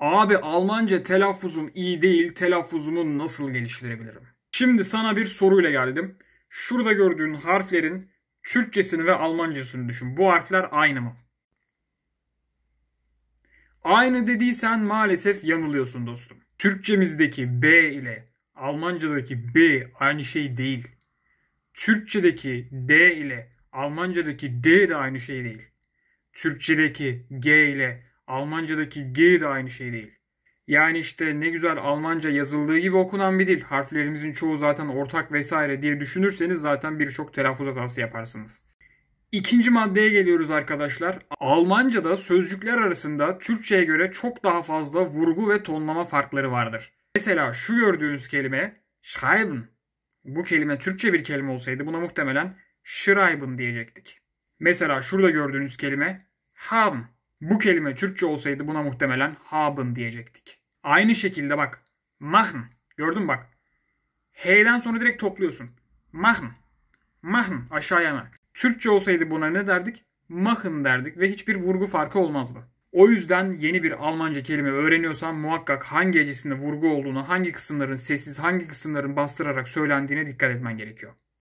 Abi Almanca telaffuzum iyi değil, telaffuzumu nasıl geliştirebilirim? Şimdi sana bir soruyla geldim. Şurada gördüğün harflerin Türkçesini ve Almancasını düşün. Bu harfler aynı mı? Aynı dediysen maalesef yanılıyorsun dostum. Türkçemizdeki B ile Almancadaki B aynı şey değil. Türkçedeki D ile Almancadaki D de aynı şey değil. Türkçedeki G ile Almancadaki G de aynı şey değil. Yani işte ne güzel Almanca yazıldığı gibi okunan bir dil. Harflerimizin çoğu zaten ortak vesaire diye düşünürseniz zaten birçok telaffuz hatası yaparsınız. İkinci maddeye geliyoruz arkadaşlar. Almanca'da sözcükler arasında Türkçe'ye göre çok daha fazla vurgu ve tonlama farkları vardır. Mesela şu gördüğünüz kelime schreiben. Bu kelime Türkçe bir kelime olsaydı buna muhtemelen schreiben diyecektik. Mesela şurada gördüğünüz kelime Ham. Bu kelime Türkçe olsaydı buna muhtemelen haben diyecektik. Aynı şekilde bak. Mahn. Gördün bak. H'den sonra direkt topluyorsun. Mahn. Mahn. Aşağıya inerek. Türkçe olsaydı buna ne derdik? Mahn derdik ve hiçbir vurgu farkı olmazdı. O yüzden yeni bir Almanca kelime öğreniyorsan muhakkak hangi hecesinde vurgu olduğunu, hangi kısımların sessiz, hangi kısımların bastırarak söylendiğine dikkat etmen gerekiyor.